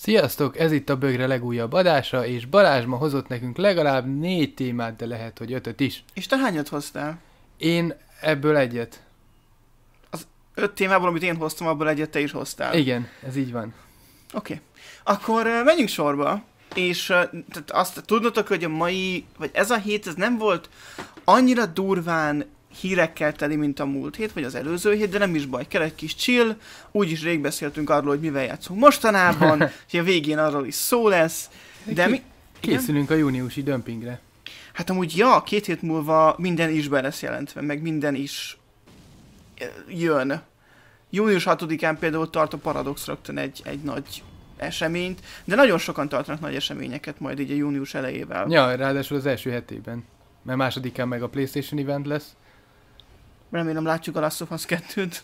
Sziasztok, ez itt a Bögre legújabb adása, és Balázs ma hozott nekünk legalább négy témát, de lehet, hogy ötöt is. És te hányat hoztál? Én ebből egyet. Az öt témából, amit én hoztam, abból egyet te is hoztál. Igen, ez így van. Oké. Okay. Akkor menjünk sorba, és tehát azt tudnotok, hogy a mai, vagy ez a hét, ez nem volt annyira durván hírekkel teli, mint a múlt hét, vagy az előző hét, de nem is baj, kell egy kis chill, úgyis rég beszéltünk arról, hogy mivel játszunk mostanában, és a végén arról is szó lesz, de mi... Készülünk a júniusi dömpingre. Hát amúgy ja, két hét múlva minden is be lesz jelentve, meg minden is jön. Június 6-án például tart a Paradox rögtön egy, egy nagy eseményt, de nagyon sokan tartanak nagy eseményeket majd így a június elejével. Ja, ráadásul az első hetében. Mert másodikán meg a PlayStation event lesz, Remélem látjuk a Last of Us 2-t.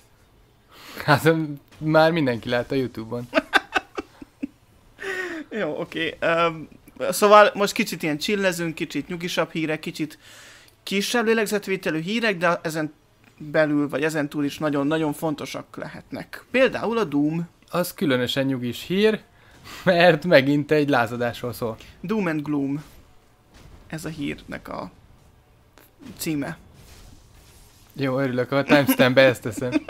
Hát már mindenki lát a Youtube-on. Jó, oké. Okay. Um, szóval most kicsit ilyen csillezünk, kicsit nyugisabb hírek, kicsit kisebb lélegzetvételű hírek, de ezen belül, vagy ezen túl is nagyon-nagyon fontosak lehetnek. Például a Doom. Az különösen nyugis hír, mert megint egy lázadásról szól. Doom and Gloom. Ez a hírnek a címe. Jó, örülök, a timestamp ezt teszem.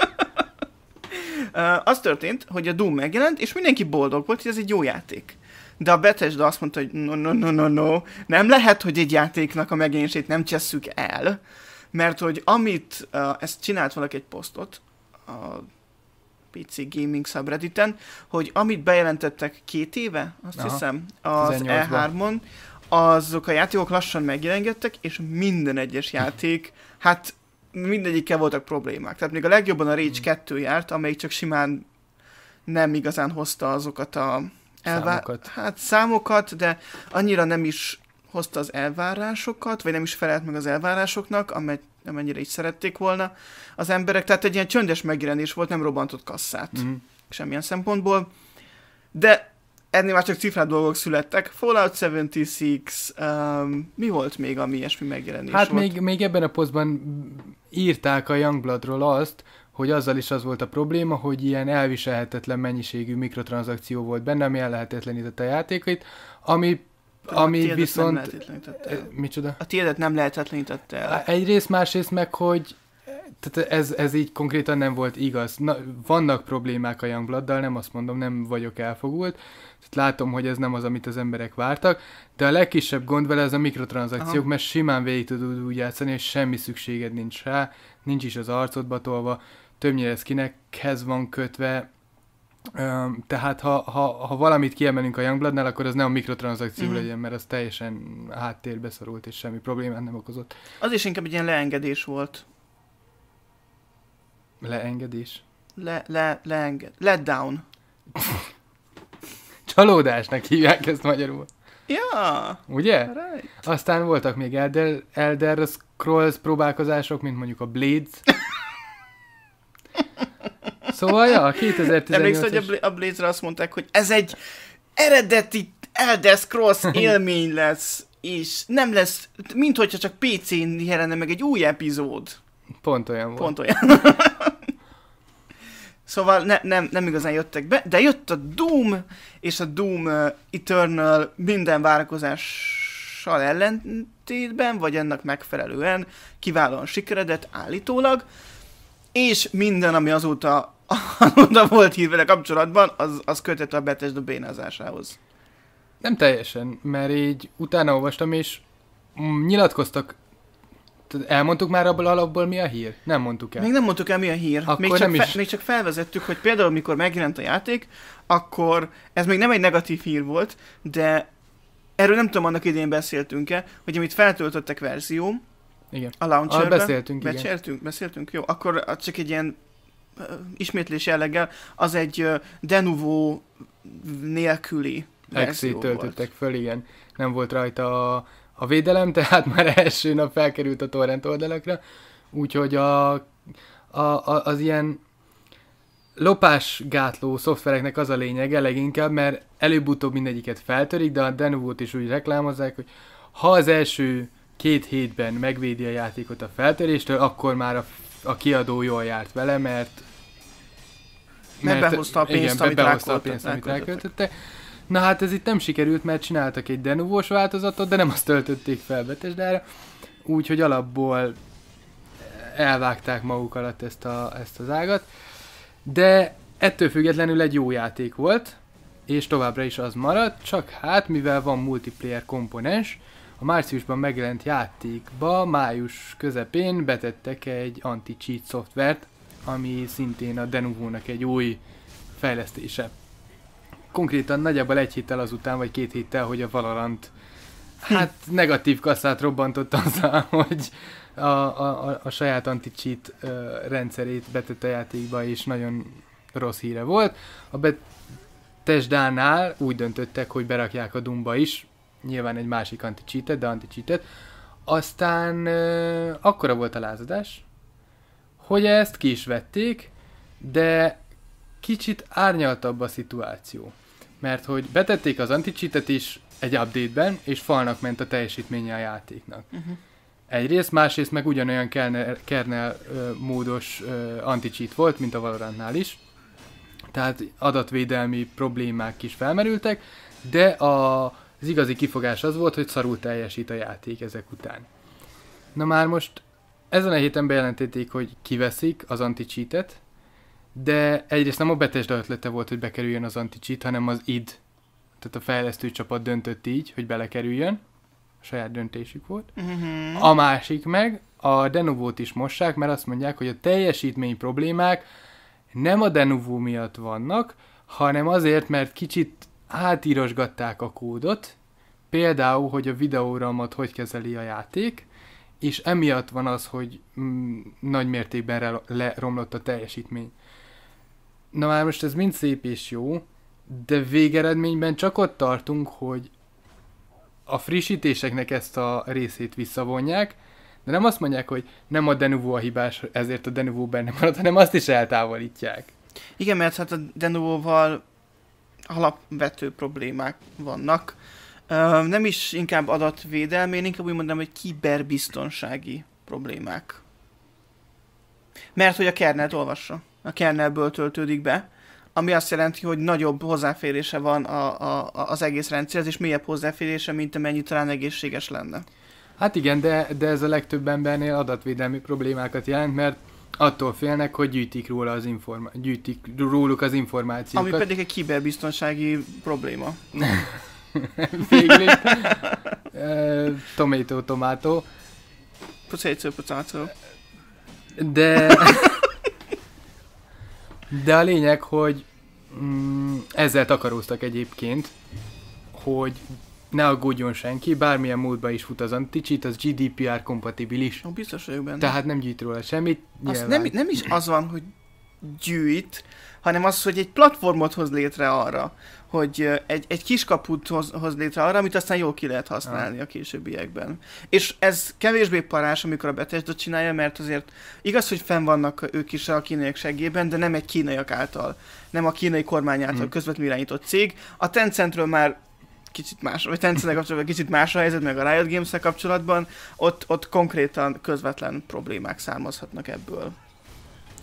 az történt, hogy a Doom megjelent, és mindenki boldog volt, hogy ez egy jó játék. De a Bethesda azt mondta, hogy no, no, no, no, no, nem lehet, hogy egy játéknak a megjelenését nem csesszük el, mert hogy amit, uh, ezt csinált valaki egy posztot, a PC Gaming subredditen, hogy amit bejelentettek két éve, azt Aha, hiszem, az E3-on, e azok a játékok lassan megjelengettek, és minden egyes játék, hát mindegyikkel voltak problémák. Tehát még a legjobban a Rage 2 hmm. járt, amelyik csak simán nem igazán hozta azokat a elvá... számokat. Hát számokat, de annyira nem is hozta az elvárásokat, vagy nem is felelt meg az elvárásoknak, amely, amennyire így szerették volna az emberek. Tehát egy ilyen csöndes megjelenés volt, nem robbantott kasszát mm. semmilyen szempontból. De ennél már csak cifrát dolgok születtek. Fallout 76, um, mi volt még, ami ilyesmi megjelenés Hát Még, még ebben a posztban írták a Youngbloodról azt, hogy azzal is az volt a probléma, hogy ilyen elviselhetetlen mennyiségű mikrotranszakció volt benne, ami ellehetetlenítette a játékait, ami de ami a viszont... Nem el. Eh, micsoda? A tiédet nem lehetetlenítette el. Egyrészt, másrészt meg, hogy tehát ez, ez így konkrétan nem volt igaz. Na, vannak problémák a Youngblood-dal, nem azt mondom, nem vagyok elfogult, tehát látom, hogy ez nem az, amit az emberek vártak, de a legkisebb gond vele az a mikrotranszakciók, Aha. mert simán végig tudod úgy játszani, és semmi szükséged nincs rá, nincs is az arcodba tolva, többnyire ez kinekhez van kötve, tehát ha, ha, ha valamit kiemelünk a Youngbloodnál, akkor az nem a mikrotranszakció uh-huh. legyen, mert az teljesen háttérbe szorult, és semmi problémát nem okozott. Az is inkább egy ilyen leengedés volt. Leengedés? Le, le, leenged... letdown. Csalódásnak hívják ezt magyarul. Ja. Ugye? Right. Aztán voltak még Elder, Elder Scrolls próbálkozások, mint mondjuk a Blades. szóval, ja, 2018 Emlékszel, hogy a, a Blades-re azt mondták, hogy ez egy eredeti Elder Scrolls élmény lesz, és nem lesz, mint hogyha csak PC-n jelenne meg egy új epizód. Pont olyan volt. Pont olyan. Szóval ne, nem, nem igazán jöttek be, de jött a Doom, és a Doom Eternal minden várakozással ellentétben, vagy ennek megfelelően kiválóan sikeredett állítólag, és minden, ami azóta, azóta volt hírvele kapcsolatban, az, az kötött a Bethesda bénázásához. Nem teljesen, mert így utána olvastam, és nyilatkoztak Elmondtuk már abból alapból mi a hír? Nem mondtuk el. Még nem mondtuk el mi a hír. Akkor még, csak nem is. Fe, még csak felvezettük, hogy például mikor megjelent a játék, akkor ez még nem egy negatív hír volt, de erről nem tudom, annak idén beszéltünk-e, hogy amit feltöltöttek verzió, igen. a launcherbe. beszéltünk, becsértünk, igen. beszéltünk, jó. Akkor csak egy ilyen uh, ismétlés jelleggel, az egy uh, Denuvo nélküli Exit töltöttek föl, igen. Nem volt rajta a a védelem, tehát már első nap felkerült a torrent oldalakra, úgyhogy a, a, a, az ilyen lopásgátló szoftvereknek az a lényege leginkább, mert előbb-utóbb mindegyiket feltörik, de a Denovót is úgy reklámozzák, hogy ha az első két hétben megvédi a játékot a feltöréstől, akkor már a, a kiadó jól járt vele, mert mert, mert behozta a pénzt, igen, amit, rákolt, a pénzt, amit ráköltötte. Na hát ez itt nem sikerült, mert csináltak egy denuvós változatot, de nem azt töltötték fel Betesdára. úgyhogy alapból elvágták maguk alatt ezt, a, ezt az ágat. De ettől függetlenül egy jó játék volt, és továbbra is az marad, csak hát mivel van multiplayer komponens, a márciusban megjelent játékba május közepén betettek egy anti-cheat szoftvert, ami szintén a Denuvo-nak egy új fejlesztése konkrétan nagyjából egy héttel azután, vagy két héttel, hogy a Valorant hát negatív kasszát robbantott azzal, hogy a, a, a saját anti-cheat rendszerét betette a játékba, és nagyon rossz híre volt. A Betesdánál úgy döntöttek, hogy berakják a Dumba is, nyilván egy másik anti de anti Aztán uh, akkora volt a lázadás, hogy ezt ki is vették, de kicsit árnyaltabb a szituáció mert hogy betették az anti is egy update-ben, és falnak ment a teljesítménye a játéknak. Uh-huh. Egyrészt, másrészt meg ugyanolyan kernel, kernel módos anti-cheat volt, mint a Valorantnál is. Tehát adatvédelmi problémák is felmerültek, de a, az igazi kifogás az volt, hogy szarul teljesít a játék ezek után. Na már most ezen a héten bejelentették, hogy kiveszik az anti de egyrészt nem a Bethesda ötlete volt, hogy bekerüljön az anticsit, hanem az id, tehát a fejlesztő csapat döntött így, hogy belekerüljön, a saját döntésük volt. Uh-huh. A másik meg, a novo-t is mossák, mert azt mondják, hogy a teljesítmény problémák nem a Denuvo miatt vannak, hanem azért, mert kicsit átírosgatták a kódot, például, hogy a videóramat hogy kezeli a játék, és emiatt van az, hogy mm, nagy mértékben leromlott a teljesítmény na már most ez mind szép és jó, de végeredményben csak ott tartunk, hogy a frissítéseknek ezt a részét visszavonják, de nem azt mondják, hogy nem a Denuvo a hibás, ezért a Denuvo benne marad, hanem azt is eltávolítják. Igen, mert hát a Denuvo-val alapvető problémák vannak. nem is inkább adatvédelmi, én inkább úgy mondanám, hogy kiberbiztonsági problémák. Mert hogy a kernet olvassa a kernelből töltődik be, ami azt jelenti, hogy nagyobb hozzáférése van a, a, az egész rendszerhez, és mélyebb hozzáférése, mint amennyi talán egészséges lenne. Hát igen, de, de ez a legtöbb embernél adatvédelmi problémákat jelent, mert attól félnek, hogy gyűjtik, róla az informa- gyűjtik róluk az információkat. Ami pedig egy kiberbiztonsági probléma. Végül uh, tomato, tomato. Potato, potato. De... De a lényeg, hogy mm, ezzel takaróztak egyébként, hogy ne aggódjon senki, bármilyen módban is fut az anticsit, az GDPR kompatibilis. Ó, biztos vagyok benne. Tehát nem gyűjt róla semmit. Azt nem, nem is az van, hogy gyűjt, hanem az, hogy egy platformot hoz létre arra, hogy egy, egy kiskaput hoz, hoz létre arra, amit aztán jól ki lehet használni a későbbiekben. És ez kevésbé parás, amikor a Bethesda csinálja, mert azért igaz, hogy fenn vannak ők is a kínaiak segében, de nem egy kínaiak által, nem a kínai kormány által mm. közvetlenül irányított cég. A Tencentről már kicsit más, vagy Tencent kapcsolatban kicsit más a helyzet, meg a Riot games kapcsolatban, ott, ott konkrétan közvetlen problémák származhatnak ebből.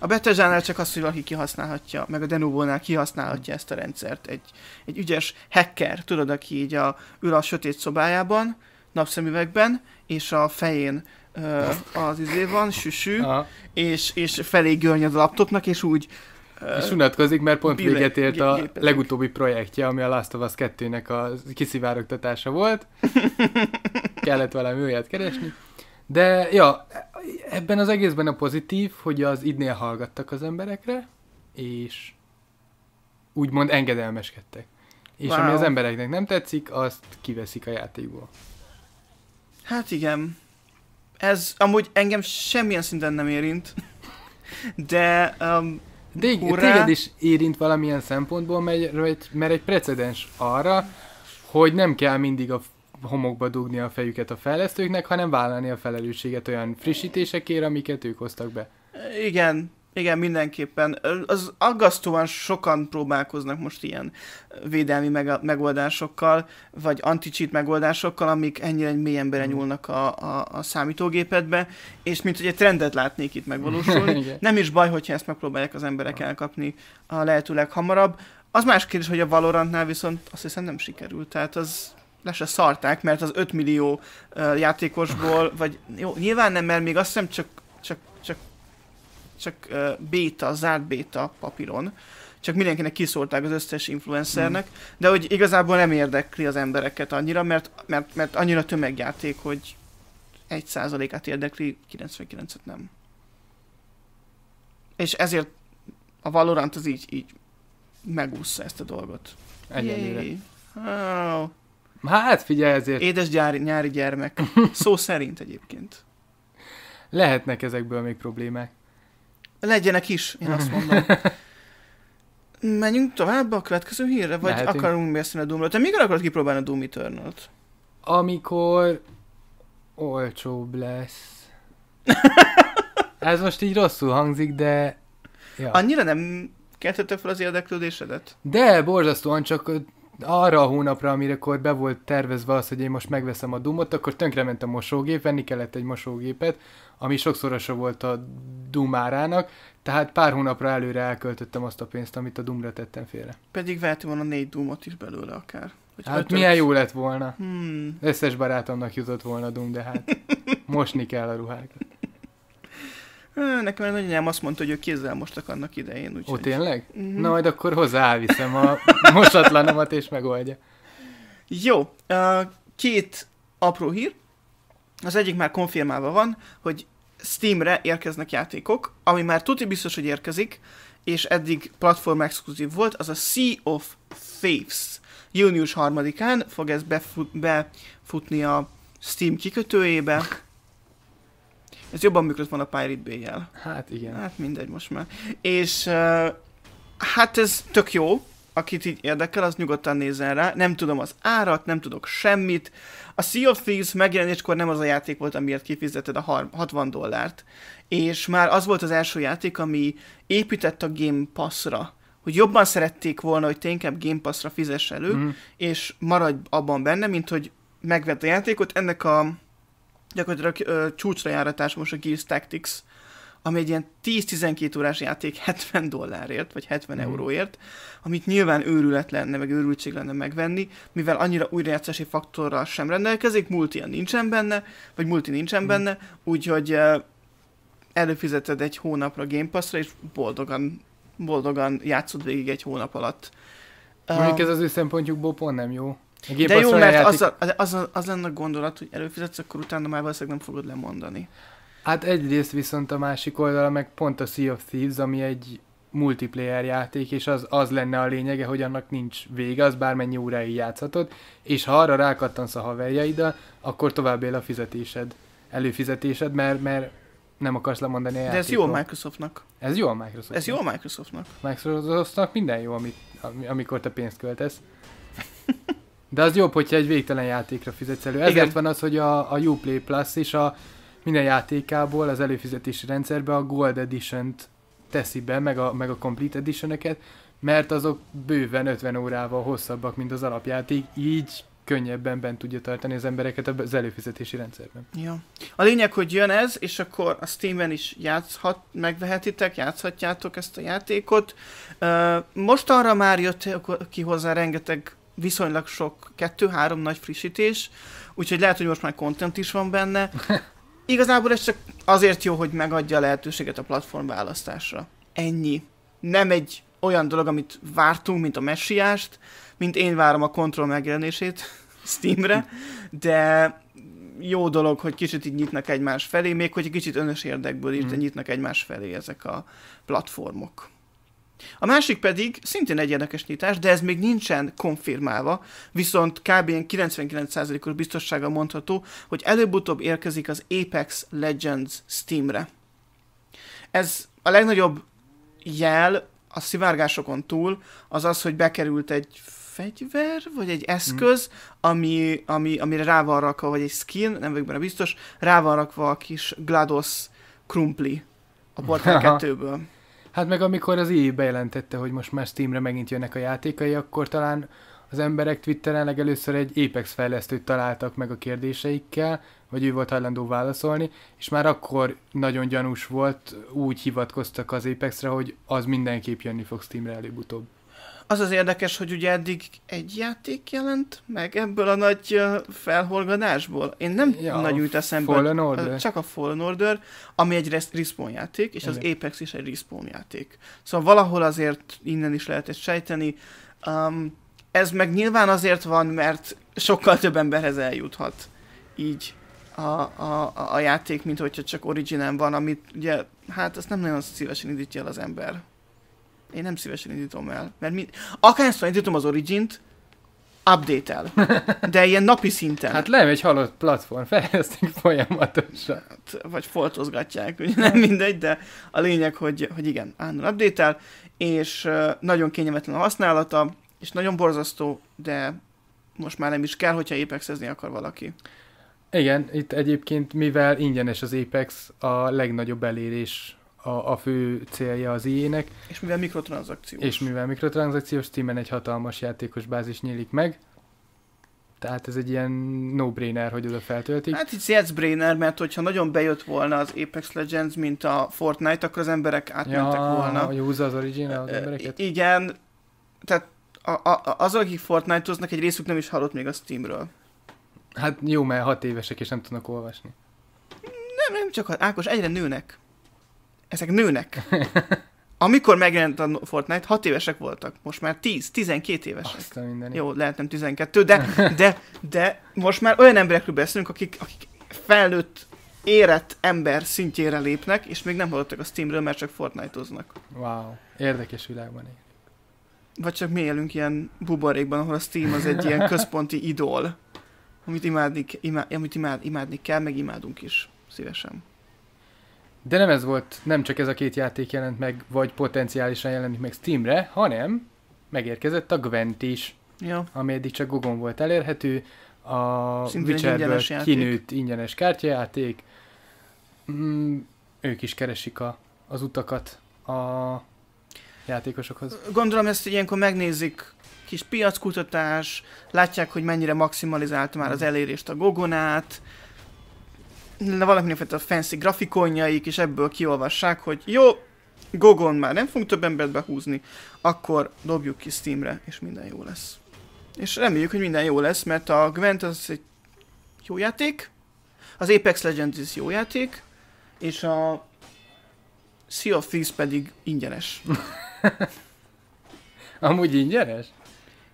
A Bethesda-nál csak az, hogy valaki kihasználhatja, meg a Denuvo-nál kihasználhatja ezt a rendszert. Egy, egy ügyes hacker, tudod, aki így a, ül a sötét szobájában, napszemüvegben, és a fején ö, az izé van, süsű, és, és felé görnyed a laptopnak, és úgy és unatkozik, mert pont Bile, véget ért a gépezik. legutóbbi projektje, ami a Last of Us 2-nek a kiszivárogtatása volt. Kellett velem őját keresni. De, ja, ebben az egészben a pozitív, hogy az idnél hallgattak az emberekre, és úgymond engedelmeskedtek. És wow. ami az embereknek nem tetszik, azt kiveszik a játékból. Hát igen. Ez amúgy engem semmilyen szinten nem érint. De... Um, de hurrá... téged is érint valamilyen szempontból, mert, mert egy precedens arra, hogy nem kell mindig a homokba dugni a fejüket a fejlesztőknek, hanem vállalni a felelősséget olyan frissítésekért, amiket ők hoztak be. Igen, igen, mindenképpen. Az aggasztóan sokan próbálkoznak most ilyen védelmi meg- megoldásokkal, vagy anti megoldásokkal, amik ennyire mélyen nyúlnak a, a, a számítógépedbe, és mint hogy egy trendet látnék itt megvalósulni. Nem is baj, hogyha ezt megpróbálják az emberek elkapni a lehető leghamarabb. Az más kérdés, hogy a Valorantnál viszont azt hiszem nem sikerült, tehát az le se szarták, mert az 5 millió uh, játékosból, vagy jó, nyilván nem, mert még azt hiszem csak, csak, csak, csak uh, béta, zárt béta papíron, csak mindenkinek kiszórták az összes influencernek, mm. de hogy igazából nem érdekli az embereket annyira, mert, mert, mert annyira tömegjáték, hogy egy százalékát érdekli, 99-et nem. És ezért a Valorant az így, így megúszza ezt a dolgot. Egyenlőre. Oh. Hát figyelj ezért. Édes gyári, nyári gyermek. Szó szerint egyébként. Lehetnek ezekből még problémák. Legyenek is, én azt mondom. Menjünk tovább a következő hírre, vagy Lehetünk. akarunk beszélni a Doomról? Te mikor akarod kipróbálni a Doom eternal Amikor olcsóbb lesz. Ez most így rosszul hangzik, de... Ja. Annyira nem keltette fel az érdeklődésedet? De, borzasztóan, csak arra a hónapra, amikor be volt tervezve az, hogy én most megveszem a Dumot, akkor tönkrement a mosógép, venni kellett egy mosógépet, ami sokszorosa volt a Dumárának, tehát pár hónapra előre elköltöttem azt a pénzt, amit a Dumra tettem félre. Pedig vettem volna négy Dumot is belőle akár. Hogy hát ötöt. milyen jó lett volna. Hmm. Összes barátomnak jutott volna Dum, de hát mosni kell a ruhákat. Nekem egy nagyanyám azt mondta, hogy ő kézzel mostak annak idején. Úgy, Ó, hogy... tényleg? Mm-hmm. Na majd akkor hozzáviszem a mosatlanomat és megoldja. Jó, két apró hír. Az egyik már konfirmálva van, hogy Steamre érkeznek játékok, ami már tuti biztos, hogy érkezik, és eddig platform exkluzív volt, az a Sea of Thieves. Június 3-án fog ez befut, befutni a Steam kikötőjébe Ez jobban működött volna a Pirate Bay-jel. Hát igen. Hát mindegy most már. És uh, hát ez tök jó, akit így érdekel, az nyugodtan nézzen rá. Nem tudom az árat, nem tudok semmit. A Sea of Thieves megjelenéskor nem az a játék volt, amiért kifizetted a 60 dollárt, és már az volt az első játék, ami épített a Game Pass-ra hogy jobban szerették volna, hogy te inkább Game Pass-ra fizess elő, mm. és maradj abban benne, mint hogy megvett a játékot. Ennek a gyakorlatilag ö, csúcsrajáratás most a Gears Tactics, ami egy ilyen 10-12 órás játék 70 dollárért, vagy 70 mm. euróért, amit nyilván őrület lenne, meg őrültség lenne megvenni, mivel annyira újrajátszási faktorral sem rendelkezik, multi nincsen benne, vagy multi nincsen mm. benne, úgyhogy előfizeted egy hónapra Game Pass-ra, és boldogan, boldogan játszod végig egy hónap alatt. Mondjuk ez az ő szempontjukból pont nem jó. De jó, mert játék... az, a, az, a, az lenne a gondolat, hogy előfizetsz, akkor utána már valószínűleg nem fogod lemondani. Hát egyrészt viszont a másik oldala meg pont a Sea of Thieves, ami egy multiplayer játék, és az, az lenne a lényege, hogy annak nincs vége, az bármennyi óráig játszhatod, és ha arra rákattansz a haverjaiddal, akkor tovább él a fizetésed, előfizetésed, mert, mert nem akarsz lemondani a De ez jó a Microsoftnak. Ez jó a Microsoftnak. Ez jó a Microsoftnak. Microsoftnak minden jó, amit, amikor te pénzt költesz. De az jobb, hogyha egy végtelen játékra fizetsz elő. Ezért Igen. van az, hogy a, a Uplay Plus és a minden játékából az előfizetési rendszerbe a Gold Edition-t teszi be, meg a, meg a Complete edition mert azok bőven 50 órával hosszabbak, mint az alapjáték, így könnyebben bent tudja tartani az embereket az előfizetési rendszerben. Ja. A lényeg, hogy jön ez, és akkor a Steam-en is játszhat, megvehetitek, játszhatjátok ezt a játékot. most arra már jött ki hozzá rengeteg viszonylag sok, kettő-három nagy frissítés, úgyhogy lehet, hogy most már content is van benne. Igazából ez csak azért jó, hogy megadja a lehetőséget a platform választásra. Ennyi. Nem egy olyan dolog, amit vártunk, mint a messiást, mint én várom a Control megjelenését Steamre, de jó dolog, hogy kicsit így nyitnak egymás felé, még hogy egy kicsit önös érdekből is, de mm. nyitnak egymás felé ezek a platformok. A másik pedig szintén egy érdekes nyitás, de ez még nincsen konfirmálva, viszont kb. 99%-os biztossággal mondható, hogy előbb-utóbb érkezik az Apex Legends Steamre. Ez a legnagyobb jel a szivárgásokon túl az az, hogy bekerült egy fegyver, vagy egy eszköz, mm. ami, ami, amire rá van rakva, vagy egy skin, nem vagyok benne biztos, rá van rakva a kis GLaDOS krumpli a Portal 2-ből. Hát meg amikor az EA bejelentette, hogy most már Steamre megint jönnek a játékai, akkor talán az emberek Twitteren legelőször egy Apex fejlesztőt találtak meg a kérdéseikkel, vagy ő volt hajlandó válaszolni, és már akkor nagyon gyanús volt, úgy hivatkoztak az Apexre, hogy az mindenképp jönni fog Steamre előbb-utóbb. Az az érdekes, hogy ugye eddig egy játék jelent, meg ebből a nagy felhorganásból. Én nem ja, nagy jut eszembe. Fallen Order. Csak a Fallen Order, ami egy respawn játék, és Igen. az Apex is egy respawn játék. Szóval valahol azért innen is lehet ezt sejteni. Um, ez meg nyilván azért van, mert sokkal több emberhez eljuthat így a, a, a játék, mint hogyha csak originán van, amit ugye, hát ezt nem nagyon szívesen indítja el az ember. Én nem szívesen indítom el, mert mi... akárhányszor indítom az Origin-t, update-el. De ilyen napi szinten. Hát nem egy halott platform, fejlesztik folyamatosan. Hát, vagy foltozgatják, ugye nem mindegy, de a lényeg, hogy, hogy igen, állandóan update-el, és nagyon kényelmetlen a használata, és nagyon borzasztó, de most már nem is kell, hogyha apex akar valaki. Igen, itt egyébként, mivel ingyenes az Apex, a legnagyobb elérés a, a fő célja az ilyenek. És mivel mikrotranszakciós. És mivel mikrotranszakciós, Steamen egy hatalmas játékos bázis nyílik meg, tehát ez egy ilyen no-brainer, hogy oda feltöltik. Hát itt yes brainer, mert hogyha nagyon bejött volna az Apex Legends, mint a Fortnite, akkor az emberek átmentek ja, volna. Ja, húzza az original az embereket? Igen, tehát a, a, azok, akik Fortnite-oznak, egy részük nem is hallott még a Steamről. Hát jó, mert hat évesek és nem tudnak olvasni. Nem, nem csak, Ákos, egyre nőnek ezek nőnek. Amikor megjelent a Fortnite, 6 évesek voltak, most már 10-12 évesek. Jó, lehet nem 12, de, de, de most már olyan emberekről beszélünk, akik, akik felnőtt, érett ember szintjére lépnek, és még nem hallottak a Steamről, mert csak Fortnite-oznak. Wow, érdekes világban élünk. Vagy csak mi élünk ilyen buborékban, ahol a Steam az egy ilyen központi idol, amit imádni, imá, amit imád, imádni kell, meg imádunk is szívesen. De nem ez volt, nem csak ez a két játék jelent meg, vagy potenciálisan jelenik meg Steamre, hanem megérkezett a Gwent is, ja. ami eddig csak Gogon volt elérhető, a Witcherből ingyenes kinőtt ingyenes kártyajáték. Mm, ők is keresik a, az utakat a játékosokhoz. Gondolom ezt ilyenkor megnézik, kis piackutatás, látják, hogy mennyire maximalizált már az mm. elérést a Gogonát, vannak fajta fancy grafikonjaik, és ebből kiolvassák, hogy jó, Gogon már nem fogunk több embert behúzni, akkor dobjuk ki Steamre, és minden jó lesz. És reméljük, hogy minden jó lesz, mert a Gwent az egy jó játék, az Apex Legends is jó játék, és a Sea of Thieves pedig ingyenes. Amúgy ingyenes?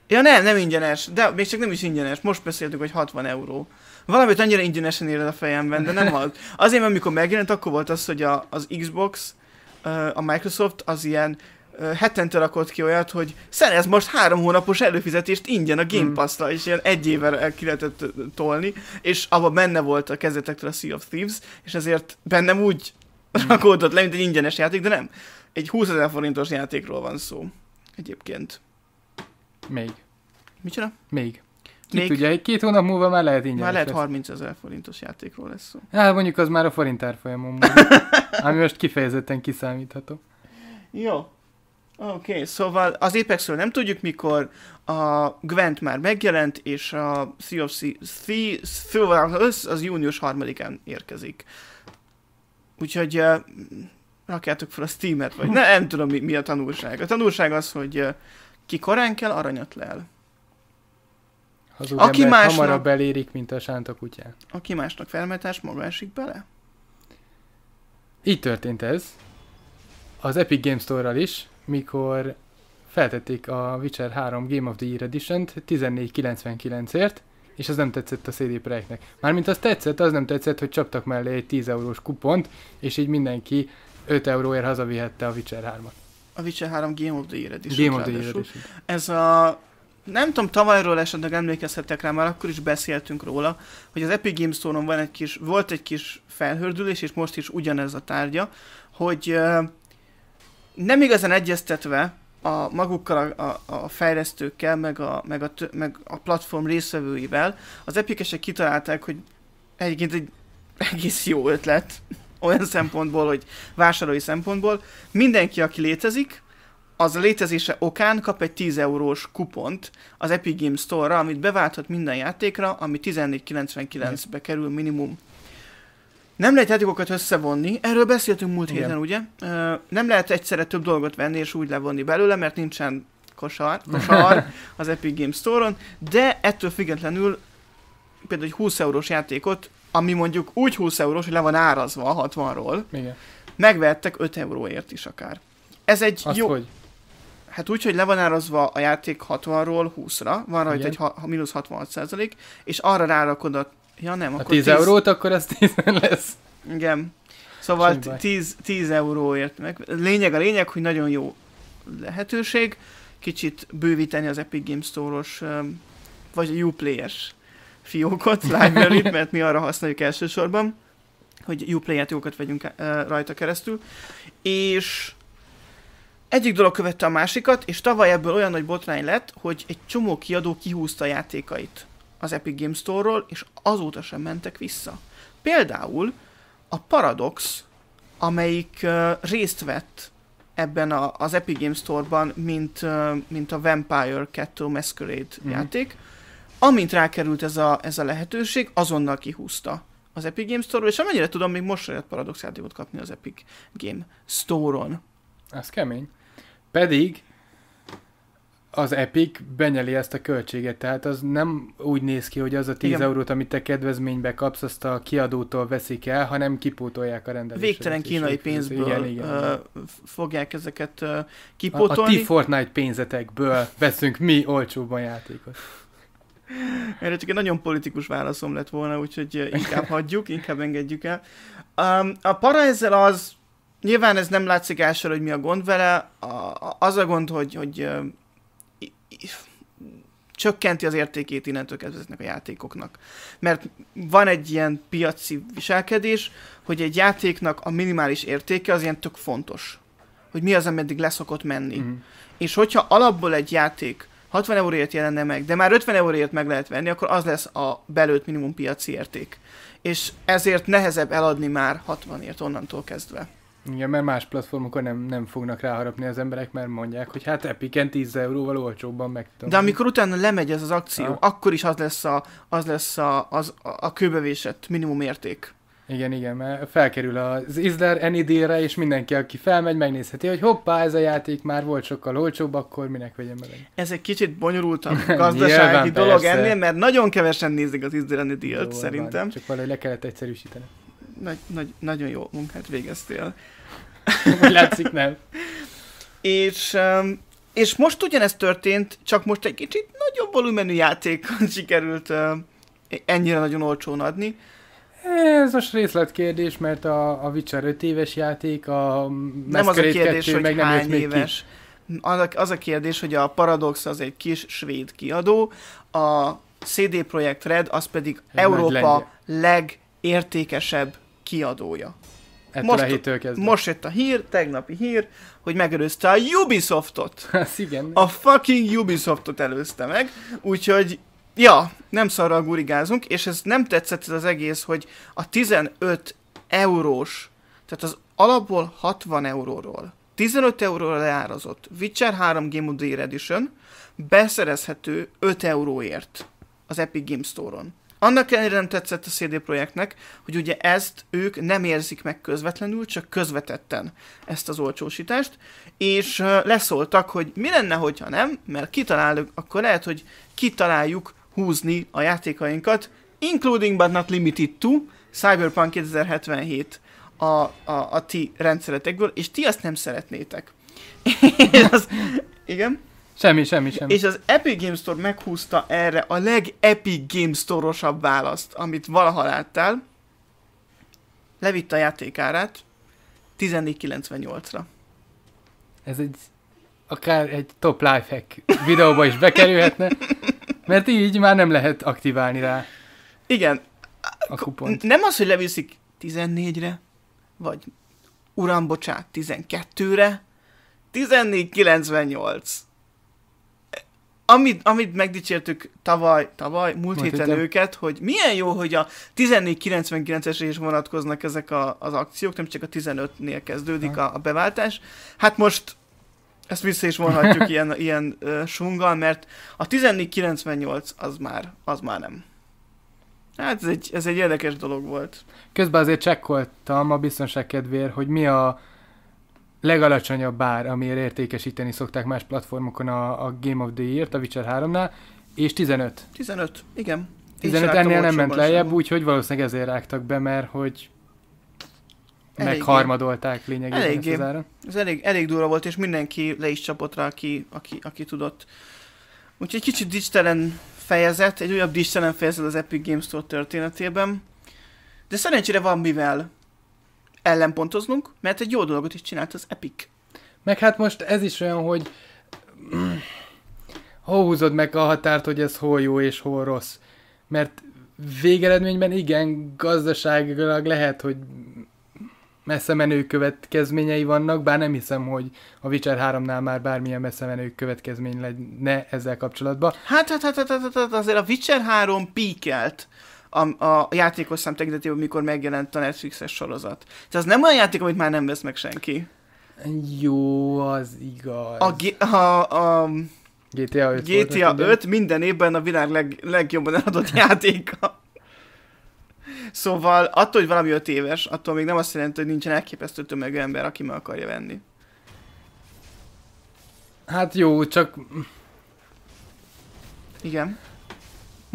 Ja nem, nem ingyenes, de még csak nem is ingyenes. Most beszéltük, hogy 60 euró valamit annyira ingyenesen írod a fejemben, de nem az. Azért, mert amikor megjelent, akkor volt az, hogy a, az Xbox, a Microsoft az ilyen hetente rakott ki olyat, hogy szerez most három hónapos előfizetést ingyen a Game hmm. Pass-ra, és ilyen egy évvel ki lehetett tolni, és abban benne volt a kezdetektől a Sea of Thieves, és ezért bennem úgy hmm. rakódott le, mint egy ingyenes játék, de nem. Egy 20 ezer forintos játékról van szó. Egyébként. Még. Micsoda? Még. Ki Még... tudja, két hónap múlva már lehet ingyenes. Már lehet 30 ezer forintos játékról lesz szó. Hát mondjuk az már a forint árfolyamon múlik, ami most kifejezetten kiszámítható. Jó. Oké, okay, szóval az Apexről nem tudjuk mikor, a Gwent már megjelent, és a Sea of Sea, szóval az június 3-án érkezik. Úgyhogy uh, rakjátok fel a Steam-et, vagy ne, nem tudom mi, mi a tanulság. A tanulság az, hogy uh, ki korán kell, aranyat lel. Az úgy Aki másnak... hamarabb belérik mint a sánta kutya. Aki másnak felmetás, maga esik bele? Így történt ez. Az Epic Games Store-ral is, mikor feltették a Witcher 3 Game of the Year Edition-t 14.99-ért, és az nem tetszett a CD Projektnek. Mármint az tetszett, az nem tetszett, hogy csaptak mellé egy 10 eurós kupont, és így mindenki 5 euróért hazavihette a Witcher 3-at. A Witcher 3 Game of the Year Edition. Game of the Year Edition. Ez a nem tudom, tavalyról esetleg emlékezhetek rá, már akkor is beszéltünk róla, hogy az Epic Games Store-on van egy kis, volt egy kis felhördülés, és most is ugyanez a tárgya, hogy uh, nem igazán egyeztetve a magukkal, a, a, a fejlesztőkkel, meg a, meg, a, meg a platform részvevőivel, az epikesek kitalálták, hogy egyébként egy egész jó ötlet, olyan szempontból, hogy vásárlói szempontból, mindenki, aki létezik, az a létezése okán kap egy 10 eurós kupont az Epic Games Store-ra, amit beválthat minden játékra, ami 14.99-be kerül minimum. Nem lehet játékokat összevonni, erről beszéltünk múlt Igen. héten, ugye? Nem lehet egyszerre több dolgot venni és úgy levonni belőle, mert nincsen kosar, kosar az Epic Games Store-on, de ettől függetlenül például egy 20 eurós játékot, ami mondjuk úgy 20 eurós, hogy le van árazva a 60-ról, megvettek 5 euróért is akár. Ez egy Azt jó... Hogy? Hát úgy, hogy le van árazva a játék 60-ról 20-ra, van rajta Igen. egy ha, mínusz 66 százalék, és arra rárakod a... Ja nem, akkor a 10, 10 eurót, akkor ez 10 lesz. Igen. Szóval 10, 10 euróért meg. Lényeg a lényeg, hogy nagyon jó lehetőség. Kicsit bővíteni az Epic Games Store-os vagy Uplay-es fiókot, library mert mi arra használjuk elsősorban, hogy Uplay-játékokat vegyünk rajta keresztül. És egyik dolog követte a másikat, és tavaly ebből olyan nagy botrány lett, hogy egy csomó kiadó kihúzta a játékait az Epic Games Store-ról, és azóta sem mentek vissza. Például a Paradox, amelyik uh, részt vett ebben a, az Epic Games Store-ban, mint, uh, mint a Vampire 2 Masquerade mm. játék, amint rákerült ez a, ez a lehetőség, azonnal kihúzta az Epic Games Store-ról, és amennyire tudom, még most lehet Paradox játékot kapni az Epic Game Store-on. Ez kemény. Pedig az Epic benyeli ezt a költséget, tehát az nem úgy néz ki, hogy az a 10 Igen. eurót, amit te kedvezménybe kapsz, azt a kiadótól veszik el, hanem kipótolják a rendelésre. Végtelen kínai pénzből igen, igen, fogják ezeket kipótolni. A, a ti Fortnite pénzetekből veszünk mi olcsóbban játékot. Erre csak egy nagyon politikus válaszom lett volna, úgyhogy inkább hagyjuk, inkább engedjük el. a para ezzel az, Nyilván ez nem látszik elsőre, hogy mi a gond vele. A, az a gond, hogy, hogy ö, i, i, csökkenti az értékét innentől kezdve ezeknek a játékoknak. Mert van egy ilyen piaci viselkedés, hogy egy játéknak a minimális értéke az ilyen tök fontos. Hogy mi az, ameddig leszokott menni. Mm. És hogyha alapból egy játék 60 euróért jelenne meg, de már 50 euróért meg lehet venni, akkor az lesz a belőtt minimum piaci érték. És ezért nehezebb eladni már 60ért onnantól kezdve. Igen, mert más platformokon nem, nem fognak ráharapni az emberek, mert mondják, hogy hát Epiken 10 euróval olcsóbban meg tudom. De amikor utána lemegy ez az akció, ah. akkor is az lesz a, az lesz a, az, a kőbevésett minimum érték. Igen, igen, mert felkerül az Isler any deal és mindenki, aki felmegy, megnézheti, hogy hoppá, ez a játék már volt sokkal olcsóbb, akkor minek vegyem meg. Ez egy kicsit bonyolultabb gazdasági dolog persze. ennél, mert nagyon kevesen nézik az Isler any deal-t, szerintem. Van, csak valahogy le kellett egyszerűsíteni. Nagy, nagy, nagyon jó munkát végeztél. Úgy látszik, nem. és, um, és most ugyanez történt, csak most egy kicsit nagyobb volumenű játékon sikerült um, ennyire nagyon olcsón adni. Ez most részletkérdés, mert a, a Witcher 5 éves játék, a Nem az a kérdés, 2, hogy meg nem hány éves. Az a, az a kérdés, hogy a Paradox az egy kis svéd kiadó, a CD Projekt Red az pedig Egy Európa legértékesebb kiadója. Ettől most, a kezdve. Most jött a hír, tegnapi hír, hogy megelőzte a Ubisoftot. Hát igen. A fucking Ubisoftot előzte meg, úgyhogy ja, nem szarral gurigázunk, és ez nem tetszett ez az egész, hogy a 15 eurós, tehát az alapból 60 euróról, 15 euróra leárazott Witcher 3 Game of the Year Edition beszerezhető 5 euróért az Epic Game Store-on. Annak ellenére nem tetszett a CD Projektnek, hogy ugye ezt ők nem érzik meg közvetlenül, csak közvetetten ezt az olcsósítást, és leszóltak, hogy mi lenne, hogyha nem, mert kitaláljuk, akkor lehet, hogy kitaláljuk húzni a játékainkat, including but not limited to Cyberpunk 2077 a, a, a ti rendszeretekből, és ti azt nem szeretnétek. az, igen? Semmi, semmi, semmi. És az Epic Games Store meghúzta erre a legepic Games Store-osabb választ, amit valaha láttál. levitt a játékárát 14.98-ra. Ez egy akár egy top lifehack videóba is bekerülhetne, mert így már nem lehet aktiválni rá. Igen. A kupont. Nem az, hogy leviszik 14-re, vagy uram, bocsánat, 12-re, 14.98 amit, amit megdicsértük tavaly, tavaly, múlt múlt héten héten őket, hogy milyen jó, hogy a 14.99-esre is vonatkoznak ezek a, az akciók, nem csak a 15-nél kezdődik a, a beváltás. Hát most ezt vissza is vonhatjuk ilyen, ilyen uh, sunggal, mert a 14.98 az már, az már nem. Hát ez egy, ez egy érdekes dolog volt. Közben azért csekkoltam a biztonság kedvéért, hogy mi a legalacsonyabb ár, amiért értékesíteni szokták más platformokon a, a Game of the Year-t, a Witcher 3-nál, és 15. 15, igen. 15 ennél nem ment lejjebb, úgyhogy valószínűleg ezért rágtak be, mert hogy Elég megharmadolták lényegében elég ezt az ára. Ez elég, elég durva volt, és mindenki le is csapott rá, aki, aki, aki tudott. Úgyhogy egy kicsit dicsitelen fejezet, egy újabb dicsitelen fejezet az Epic Games Store történetében. De szerencsére van mivel ellenpontoznunk, mert egy jó dolgot is csinált az Epic. Meg hát most ez is olyan, hogy ha húzod meg a határt, hogy ez hol jó és hol rossz. Mert végeredményben igen, gazdaságilag lehet, hogy messze menő következményei vannak, bár nem hiszem, hogy a Witcher 3-nál már bármilyen messze menő következmény lenne ezzel kapcsolatban. Hát, hát, hát, hát, hát, hát azért a Witcher 3 píkelt a, a játékos szám tekintetében, mikor megjelent a Netflixes sorozat. Tehát az nem olyan játék, amit már nem vesz meg senki. Jó, az igaz. A, a, a GTA 5, GTA 5, 5 minden évben a világ leg, legjobban eladott játéka. Szóval attól, hogy valami 5 éves, attól még nem azt jelenti, hogy nincsen elképesztő tömegű ember, aki meg akarja venni. Hát jó, csak... Igen.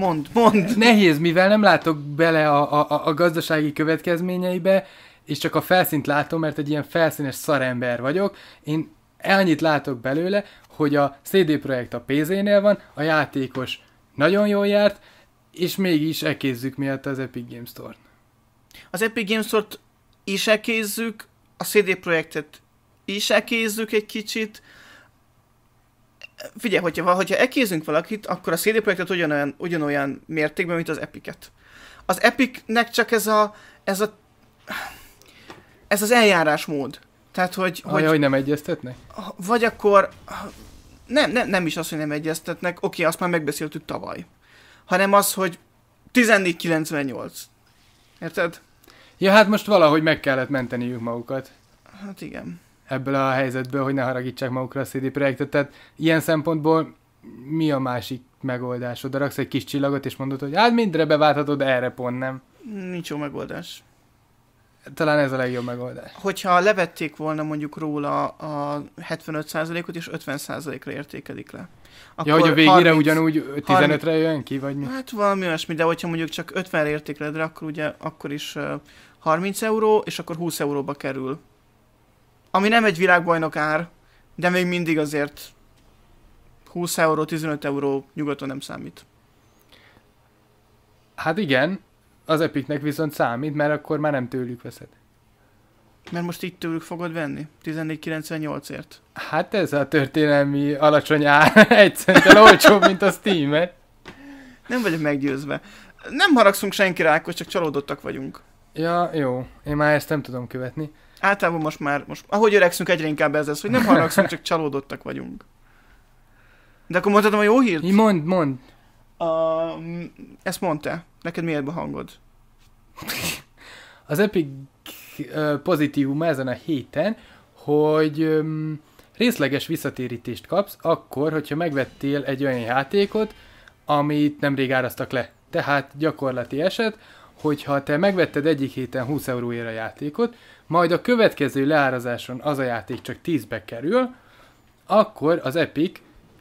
Mond, mond. Nehéz, mivel nem látok bele a, a, a gazdasági következményeibe, és csak a felszínt látom, mert egy ilyen felszínes szarember vagyok. Én annyit látok belőle, hogy a CD Projekt a pénzénél van, a játékos nagyon jól járt, és mégis ekézzük miatt az Epic Games Store-t. Az Epic Games Store-t is ekézzük, a CD Projektet is ekézzük egy kicsit, figyelj, hogyha, hogyha ekézünk valakit, akkor a CD Projektet ugyanolyan, ugyanolyan mértékben, mint az Epic-et. Az Epicnek csak ez a, ez a, ez az eljárásmód. Tehát, hogy... Ajaj, hogy, hogy nem egyeztetnek? Vagy akkor... Nem, nem, nem is az, hogy nem egyeztetnek. Oké, okay, azt már megbeszéltük tavaly. Hanem az, hogy 14.98. Érted? Ja, hát most valahogy meg kellett menteniük magukat. Hát igen ebből a helyzetből, hogy ne haragítsák magukra a CD Projektet. Tehát ilyen szempontból mi a másik megoldásod? Raksz egy kis csillagot, és mondod, hogy hát mindre beválthatod, erre pont nem. Nincs jó megoldás. Talán ez a legjobb megoldás. Hogyha levették volna mondjuk róla a 75%-ot, és 50%-ra értékelik le. Akkor ja, hogy a végére 30, ugyanúgy 15-re jön ki, vagy mi? Hát valami olyasmi, de hogyha mondjuk csak 50-re értékeled akkor ugye akkor is 30 euró, és akkor 20 euróba kerül ami nem egy világbajnok ár, de még mindig azért 20 euró, 15 euró nyugaton nem számít. Hát igen, az Epicnek viszont számít, mert akkor már nem tőlük veszed. Mert most itt tőlük fogod venni? 14,98-ért? Hát ez a történelmi alacsony ár egyszerűen olcsóbb, mint a steam -e. Nem vagyok meggyőzve. Nem haragszunk senkire akkor csak csalódottak vagyunk. Ja, jó. Én már ezt nem tudom követni. Általában most már, most, ahogy öregszünk, egyre inkább ez lesz, hogy nem haragszunk, csak csalódottak vagyunk. De akkor mondhatom a jó hírt? Mond, mond. A, ezt mondta. Neked miért a hangod? Az Epic pozitívum ezen a héten, hogy részleges visszatérítést kapsz akkor, hogyha megvettél egy olyan játékot, amit nemrég áraztak le. Tehát gyakorlati eset, hogyha te megvetted egyik héten 20 euróért a játékot, majd a következő leárazáson az a játék csak 10-be kerül, akkor az Epic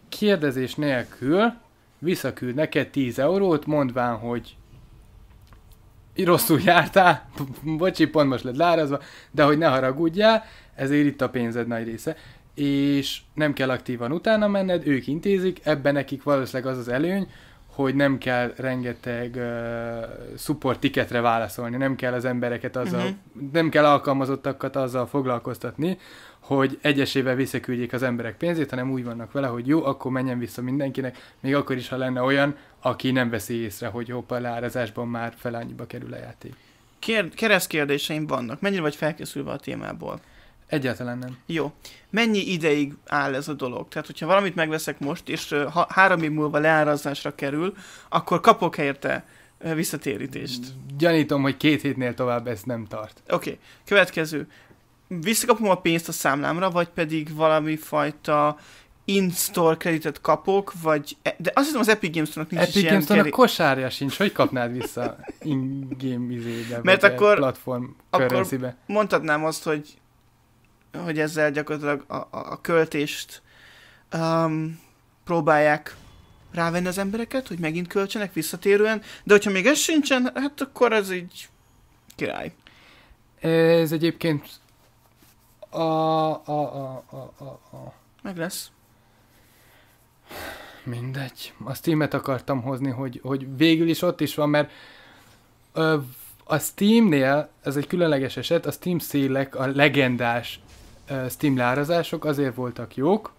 kérdezés nélkül visszaküld neked 10 eurót, mondván, hogy rosszul jártál, bocsi, pont most lett lárazva, de hogy ne haragudjál, ezért itt a pénzed nagy része. És nem kell aktívan utána menned, ők intézik, ebben nekik valószínűleg az az előny, hogy nem kell rengeteg uh, support tiketre válaszolni, nem kell az embereket azzal, uh-huh. nem kell alkalmazottakat azzal foglalkoztatni, hogy egyesével visszaküldjék az emberek pénzét, hanem úgy vannak vele, hogy jó, akkor menjen vissza mindenkinek, még akkor is, ha lenne olyan, aki nem veszi észre, hogy hoppa, leárazásban már fel annyiba kerül a játék. Kér- kereszt kérdéseim vannak. Mennyire vagy felkészülve a témából? Egyáltalán nem. Jó. Mennyi ideig áll ez a dolog? Tehát, hogyha valamit megveszek most, és ha három év múlva leárazásra kerül, akkor kapok érte visszatérítést. Gyanítom, hogy két hétnél tovább ez nem tart. Oké. Okay. Következő. Visszakapom a pénzt a számlámra, vagy pedig valami fajta in-store kreditet kapok, vagy... E, de azt hiszem az Epic games nak nincs Epic is games ilyen keri... kosárja sincs, hogy kapnád vissza in-game izébe, Mert vagy akkor, platform akkor mondhatnám azt, hogy hogy ezzel gyakorlatilag a, a, a költést um, próbálják rávenni az embereket, hogy megint költsenek visszatérően, de hogyha még ez sincsen, hát akkor ez így király. Ez egyébként a, a, a, a, a, a... Meg lesz. Mindegy. A Steam-et akartam hozni, hogy, hogy végül is ott is van, mert a a nél ez egy különleges eset, a Steam szélek a legendás Steam leárazások azért voltak jók,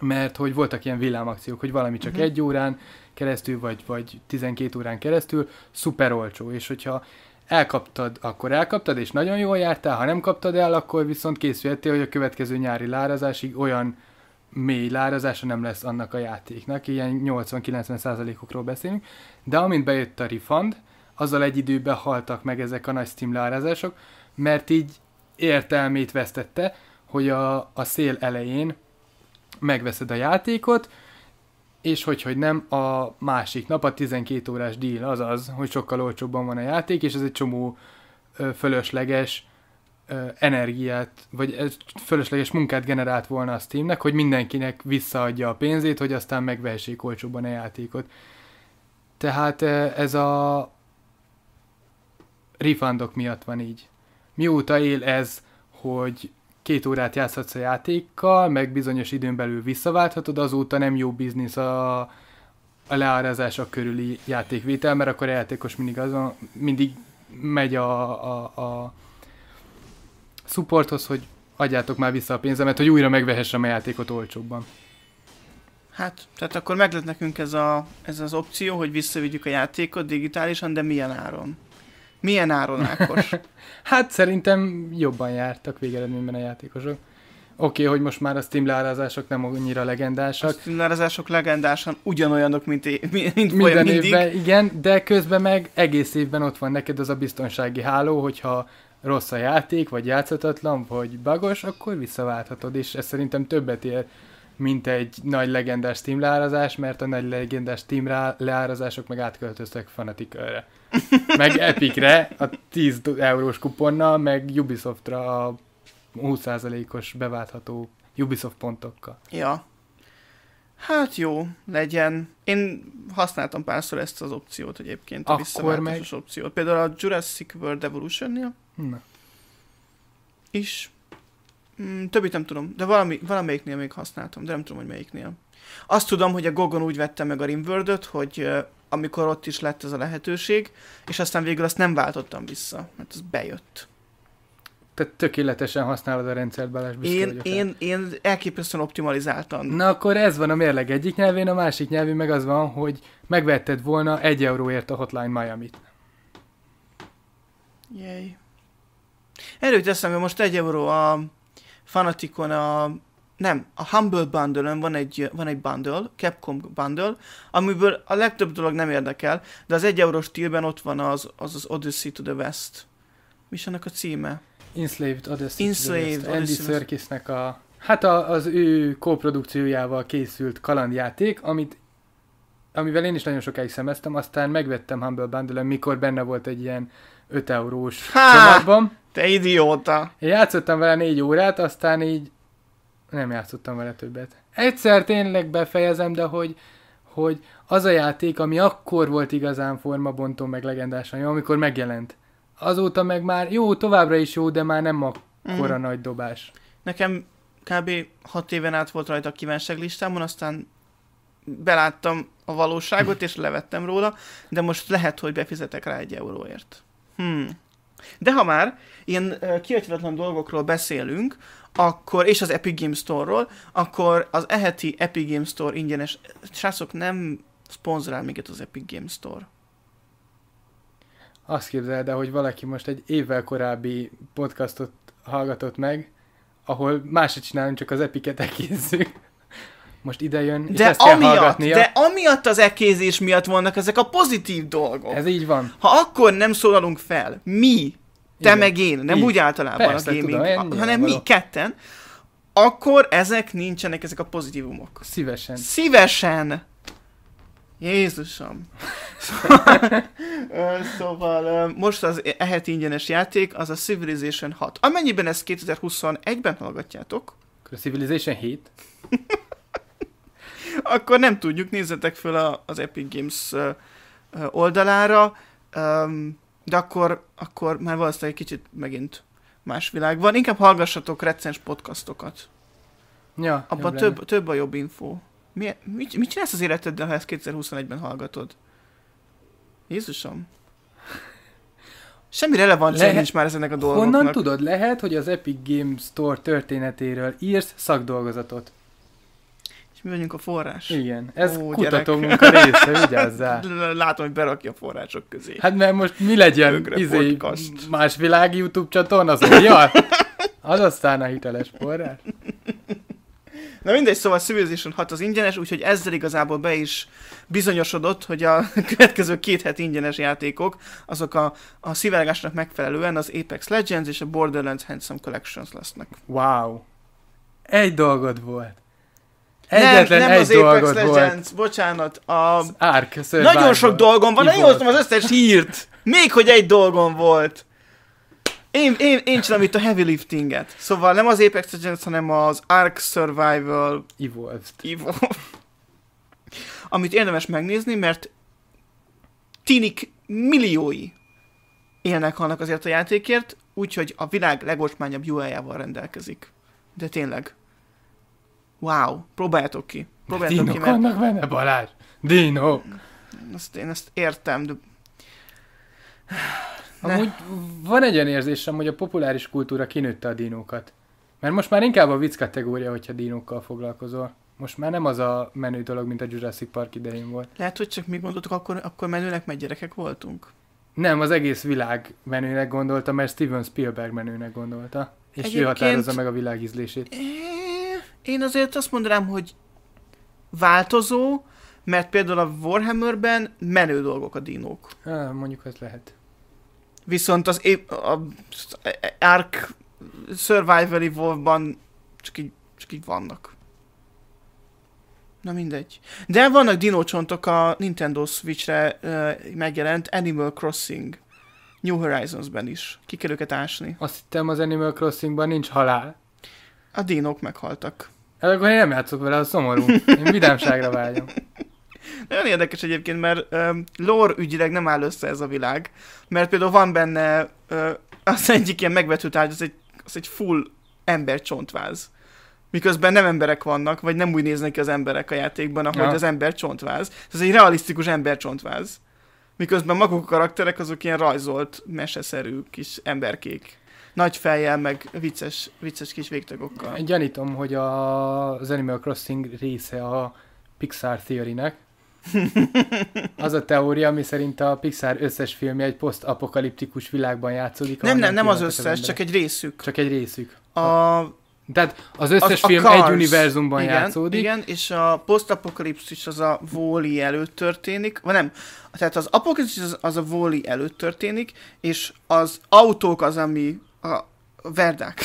mert hogy voltak ilyen villámakciók, hogy valami csak uh-huh. egy órán keresztül, vagy, vagy 12 órán keresztül, szuper olcsó, és hogyha elkaptad, akkor elkaptad, és nagyon jól jártál, ha nem kaptad el, akkor viszont készülhetél, hogy a következő nyári lárazásig olyan mély lárazása nem lesz annak a játéknak, ilyen 80-90%-okról beszélünk, de amint bejött a refund, azzal egy időben haltak meg ezek a nagy Steam lárazások, mert így értelmét vesztette, hogy a, a szél elején megveszed a játékot, és hogy, hogy nem, a másik nap a 12 órás deal az az, hogy sokkal olcsóbban van a játék, és ez egy csomó ö, fölösleges ö, energiát, vagy fölösleges munkát generált volna a Steamnek, hogy mindenkinek visszaadja a pénzét, hogy aztán megvehessék olcsóbban a játékot. Tehát ez a refundok miatt van így mióta él ez, hogy két órát játszhatsz a játékkal, meg bizonyos időn belül visszaválthatod, azóta nem jó biznisz a, a leárazások körüli játékvétel, mert akkor a játékos mindig, azon, mindig megy a, a, a supporthoz, hogy adjátok már vissza a pénzemet, hogy újra megvehessem a játékot olcsóbban. Hát, tehát akkor meg lett nekünk ez, a, ez az opció, hogy visszavigyük a játékot digitálisan, de milyen áron? Milyen áron Ákos? hát szerintem jobban jártak végeredményben a játékosok. Oké, okay, hogy most már a Steam leárazások nem annyira legendásak. A Steam leárazások legendásan ugyanolyanok, mint, mint Minden mindig. évben, igen, de közben meg egész évben ott van neked az a biztonsági háló, hogyha rossz a játék, vagy játszhatatlan, vagy bagos, akkor visszaválthatod, és ez szerintem többet ér, mint egy nagy legendás Steam leárazás, mert a nagy legendás Steam leárazások meg átköltöztek fanatic meg Epicre a 10 eurós kuponnal, meg Ubisoftra a 20%-os beváltható Ubisoft pontokkal. Ja. Hát jó, legyen. Én használtam párszor ezt az opciót egyébként, a Akkor meg... opciót. Például a Jurassic World Evolution-nél. Na. És mm, többit nem tudom, de valami, valamelyiknél még használtam, de nem tudom, hogy melyiknél. Azt tudom, hogy a Gogon úgy vettem meg a rimworld hogy amikor ott is lett ez a lehetőség, és aztán végül azt nem váltottam vissza, mert az bejött. Tehát tökéletesen használod a rendszert, Balázs, én, én, én elképesztően optimalizáltam. Na akkor ez van a mérleg egyik nyelvén, a másik nyelvén meg az van, hogy megvetted volna egy euróért a Hotline Miami-t. Jaj. Erőt hogy most egy euró a Fanatikon a nem, a Humble bundle van egy, van egy bundle, Capcom bundle, amiből a legtöbb dolog nem érdekel, de az egy eurós stílben ott van az, az az Odyssey to the West. Mi is annak a címe? Enslaved Odyssey Enslaved, to the West. Andy Serkisnek a... Hát a, az ő koprodukciójával készült kalandjáték, amit amivel én is nagyon sokáig szemeztem, aztán megvettem Humble bundle mikor benne volt egy ilyen 5 eurós csomagban. Te idióta! Én játszottam vele 4 órát, aztán így nem játszottam vele többet. Egyszer tényleg befejezem, de hogy, hogy az a játék, ami akkor volt igazán formabontó meg legendásan jó, amikor megjelent. Azóta meg már jó, továbbra is jó, de már nem akkora mm. nagy dobás. Nekem kb. 6 éven át volt rajta a listámon, aztán beláttam a valóságot, és levettem róla, de most lehet, hogy befizetek rá egy euróért. Hmm. De ha már ilyen kiadhatatlan dolgokról beszélünk, akkor, és az Epic Games Store-ról, akkor az eheti Epic Games Store ingyenes, srácok nem szponzorál minket az Epic Games Store. Azt képzeld el, hogy valaki most egy évvel korábbi podcastot hallgatott meg, ahol másra csinálunk, csak az epiket elkészünk most idejön, és de ezt amiatt, kell hallgatnia. De amiatt az ekézés miatt vannak ezek a pozitív dolgok. Ez így van. Ha akkor nem szólalunk fel, mi, te Igen. meg én, nem mi? úgy általában Persze, a gaming, tudom, hanem mi ketten, akkor ezek nincsenek, ezek a pozitívumok. Szívesen. Szívesen! Jézusom! szóval, szóval most az ehet ingyenes játék, az a Civilization 6. Amennyiben ezt 2021-ben hallgatjátok. A Civilization 7? akkor nem tudjuk, nézzetek föl az Epic Games oldalára, de akkor, akkor már valószínűleg egy kicsit megint más világ van. Inkább hallgassatok recens podcastokat. Ja, Abban több, több a jobb info. Mi, mit, mit csinálsz az életeddel, ha ezt 2021-ben hallgatod? Jézusom. Semmi relevancia lehet, nincs már ezenek a dolgoknak. Honnan tudod? Lehet, hogy az Epic Games Store történetéről írsz szakdolgozatot mi vagyunk a forrás. Igen, ez Ó, gyerek. munka része, vigyázzál. Látom, hogy berakja a források közé. Hát mert most mi legyen, izé, más világ YouTube csatorna, ja, Az aztán a hiteles forrás. Na mindegy, szóval Civilization 6 az ingyenes, úgyhogy ezzel igazából be is bizonyosodott, hogy a következő két het ingyenes játékok, azok a, a szivárgásnak megfelelően az Apex Legends és a Borderlands Handsome Collections lesznek. Wow! Egy dolgod volt. Egyetlen nem, nem egy az Apex Legends, volt. bocsánat, a... Ark, Nagyon sok dolgom van, hoztam az összes hírt. Még hogy egy dolgom volt. Én, én, én csinálom itt a heavy liftinget. Szóval nem az Apex Legends, hanem az Ark Survival... Evolved. Evolved. Amit érdemes megnézni, mert tinik milliói élnek halnak azért a játékért, úgyhogy a világ legosmányabb ui rendelkezik. De tényleg, Wow, próbáljátok ki. Próbáljátok de dínok ki, mert... vannak benne, Balázs. Dínok. Azt, én ezt értem, de... Ne. Amúgy van egy olyan érzésem, hogy a populáris kultúra kinőtte a dinókat. Mert most már inkább a vicc kategória, hogyha dinókkal foglalkozol. Most már nem az a menő dolog, mint a Jurassic Park idején volt. Lehet, hogy csak mi gondoltuk, akkor, akkor menőnek, meg gyerekek voltunk. Nem, az egész világ menőnek gondolta, mert Steven Spielberg menőnek gondolta. És Egyébként... ő határozza meg a világ ízlését. É én azért azt mondanám, hogy változó, mert például a Warhammerben menő dolgok a dinók. Ah, mondjuk ez lehet. Viszont az é- a Ark Survival Evolve-ban csak így, csak így vannak. Na mindegy. De vannak dinócsontok a Nintendo Switch-re uh, megjelent Animal Crossing New Horizons-ben is. Ki kell őket ásni. Azt hittem az Animal Crossing-ban nincs halál. A dinók meghaltak. Hát akkor én nem játszok vele, az szomorú. Én vidámságra vágyom. Nagyon érdekes egyébként, mert um, lore ügyileg nem áll össze ez a világ. Mert például van benne uh, az egyik ilyen megvető tárgy, az egy, az egy full csontváz. Miközben nem emberek vannak, vagy nem úgy néznek ki az emberek a játékban, ahogy ja. az csontváz. Ez egy realisztikus csontváz, Miközben maguk a karakterek azok ilyen rajzolt, meseszerű kis emberkék nagy fejjel, meg vicces, vicces kis végtagokkal. Gyanítom, hogy a, az Animal Crossing része a Pixar theory-nek. az a teória, ami szerint a Pixar összes filmje egy posztapokaliptikus világban játszódik. Nem, nem, nem az összes, az csak egy részük. Csak egy részük. A... Tehát az összes az, film a egy univerzumban igen, játszódik. Igen, és a posztapokalipszis az a voli előtt történik, vagy nem, tehát az apokalipszis az, az a voli előtt történik, és az autók az, ami a Verdák.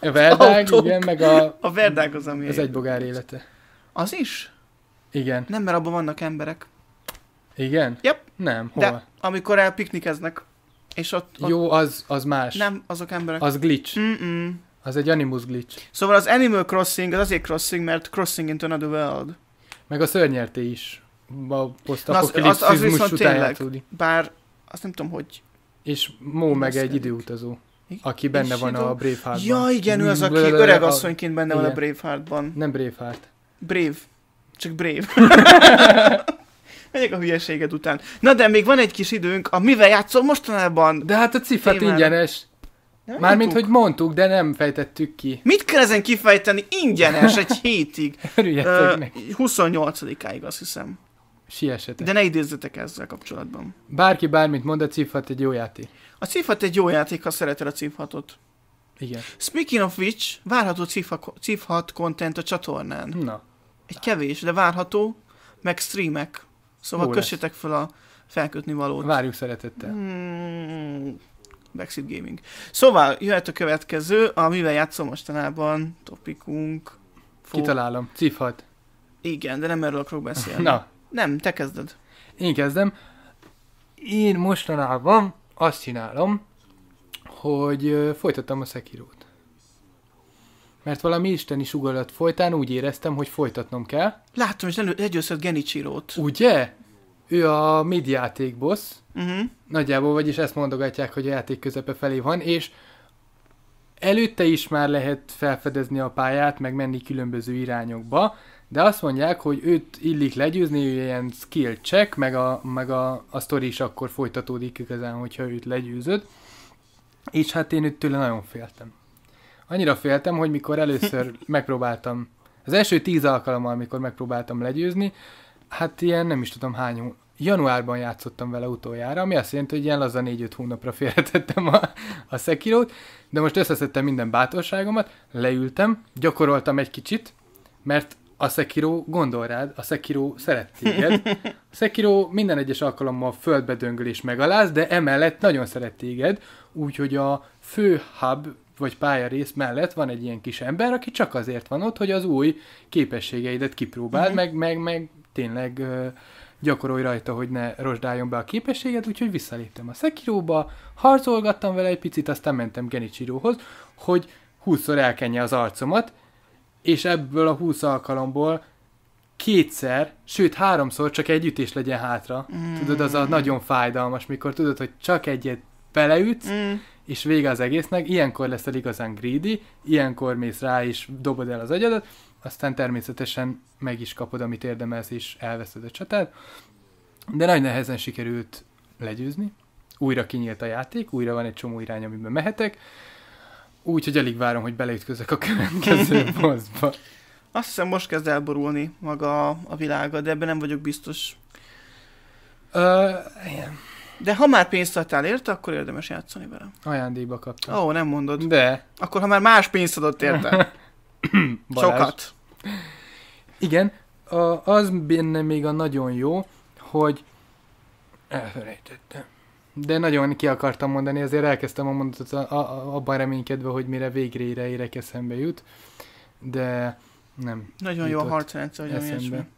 a Verdák, Autók. igen, meg a... A Verdák az, ami... Az egy bogár élete. Az is? Igen. Nem, mert abban vannak emberek. Igen? Yep. Nem, hol? De amikor elpiknikeznek, és ott, ott... Jó, az, az más. Nem, azok emberek. Az glitch. Mm-mm. Az egy Animus glitch. Szóval az Animal Crossing az azért crossing, mert crossing into another world. Meg a szörnyerté is. A az, az, az viszont tényleg, játszódik. Bár azt nem tudom, hogy... És Mó meg egy időutazó. Aki benne van a Braveheartban. Ja, igen, ő az, aki mm. öreg asszonyként benne van a Braveheartban. Nem Braveheart. Brave. Csak Brave. Megyek a hülyeséget után. Na de még van egy kis időnk, a mivel játszol mostanában? De hát a cifat ingyenes. Nem Mármint, hogy mondtuk, de nem fejtettük ki. Mit kell ezen kifejteni? Ingyenes egy hétig. Örüljetek uh, 28-áig azt hiszem. Siessetek. De ne idézzetek ezzel kapcsolatban. Bárki bármit mond, a cifat egy jó játék. A Cifhat egy jó játék, ha szereted a Cifhatot. Igen. Speaking of which, várható Cifhat content a csatornán. Na. Egy kevés, de várható, meg streamek. Szóval Hú kössétek fel a felkötni valót. Várjuk szeretettel. Hmm. Backseat Gaming. Szóval jöhet a következő, amivel játszom mostanában, topikunk. Fó. Kitalálom, cifhat. Igen, de nem erről akarok beszélni. Na. Nem, te kezded. Én kezdem. Én mostanában azt csinálom, hogy folytattam a szekirót. Mert valami isteni sugallat folytán úgy éreztem, hogy folytatnom kell. Láttam, és legyőzött Genichiro-t. Ugye? Ő a játék boss. Uh-huh. Nagyjából, vagyis ezt mondogatják, hogy a játék közepe felé van, és előtte is már lehet felfedezni a pályát, meg menni különböző irányokba, de azt mondják, hogy őt illik legyőzni, ő ilyen skill check, meg a, meg a, a sztori is akkor folytatódik igazán, hogyha őt legyőzöd. És hát én őt tőle nagyon féltem. Annyira féltem, hogy mikor először megpróbáltam, az első tíz alkalommal, amikor megpróbáltam legyőzni, hát ilyen nem is tudom hány januárban játszottam vele utoljára, ami azt jelenti, hogy ilyen laza 4-5 hónapra félretettem a, a Sekirót, de most összeszedtem minden bátorságomat, leültem, gyakoroltam egy kicsit, mert a Sekiro gondol rád, a Sekiro szeret téged. A Sekiro minden egyes alkalommal földbe döngöl és megaláz, de emellett nagyon szeret téged, úgyhogy a fő hub vagy pályarész mellett van egy ilyen kis ember, aki csak azért van ott, hogy az új képességeidet kipróbáld, mhm. meg, meg, meg tényleg gyakorolj rajta, hogy ne rozsdáljon be a képességed, úgyhogy visszaléptem a sekiroba, harcolgattam vele egy picit, aztán mentem Genichirohoz, hogy 20-szor elkenje az arcomat, és ebből a 20 alkalomból kétszer, sőt háromszor csak egy ütés legyen hátra. Mm. Tudod, az a nagyon fájdalmas, mikor tudod, hogy csak egyet beleütsz, mm. és vége az egésznek. Ilyenkor leszel igazán greedy, ilyenkor mész rá és dobod el az agyadat, aztán természetesen meg is kapod, amit érdemelsz, és elveszed a csatát. De nagy nehezen sikerült legyőzni. Újra kinyílt a játék, újra van egy csomó irány, amiben mehetek, úgy, hogy alig várom, hogy beleütközök a következő bossba. Azt hiszem most kezd elborulni maga a, a világa, de ebben nem vagyok biztos. Uh, igen. De ha már pénzt adtál érte, akkor érdemes játszani vele. Ajándékba kaptam. Ó, oh, nem mondod. De. Akkor ha már más pénzt adott érte. Sokat. Igen, a, az benne még a nagyon jó, hogy elfelejtettem de nagyon ki akartam mondani, azért elkezdtem a mondatot a, a, abban reménykedve, hogy mire végre érek eszembe jut, de nem. Nagyon jó a harcrendszer, hogy eszembe.